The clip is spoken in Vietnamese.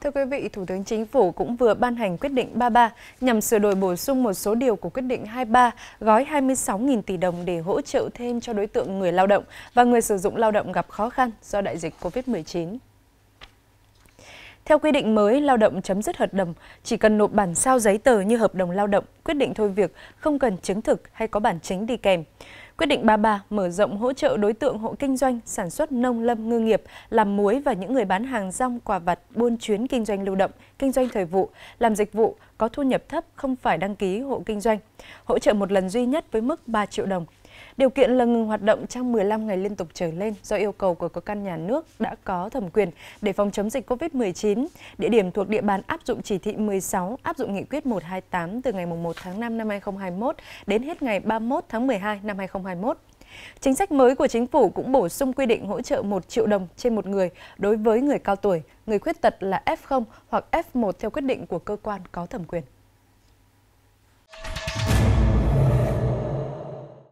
Thưa quý vị, Thủ tướng Chính phủ cũng vừa ban hành quyết định 33 nhằm sửa đổi bổ sung một số điều của quyết định 23 gói 26.000 tỷ đồng để hỗ trợ thêm cho đối tượng người lao động và người sử dụng lao động gặp khó khăn do đại dịch COVID-19. Theo quy định mới, lao động chấm dứt hợp đồng chỉ cần nộp bản sao giấy tờ như hợp đồng lao động, quyết định thôi việc, không cần chứng thực hay có bản chính đi kèm. Quyết định 33 mở rộng hỗ trợ đối tượng hộ kinh doanh, sản xuất nông lâm ngư nghiệp, làm muối và những người bán hàng rong, quả vặt, buôn chuyến kinh doanh lưu động, kinh doanh thời vụ, làm dịch vụ, có thu nhập thấp, không phải đăng ký hộ kinh doanh. Hỗ trợ một lần duy nhất với mức 3 triệu đồng Điều kiện là ngừng hoạt động trong 15 ngày liên tục trở lên do yêu cầu của cơ quan nhà nước đã có thẩm quyền để phòng chống dịch COVID-19. Địa điểm thuộc địa bàn áp dụng chỉ thị 16, áp dụng nghị quyết 128 từ ngày 1 tháng 5 năm 2021 đến hết ngày 31 tháng 12 năm 2021. Chính sách mới của chính phủ cũng bổ sung quy định hỗ trợ 1 triệu đồng trên một người đối với người cao tuổi, người khuyết tật là F0 hoặc F1 theo quyết định của cơ quan có thẩm quyền.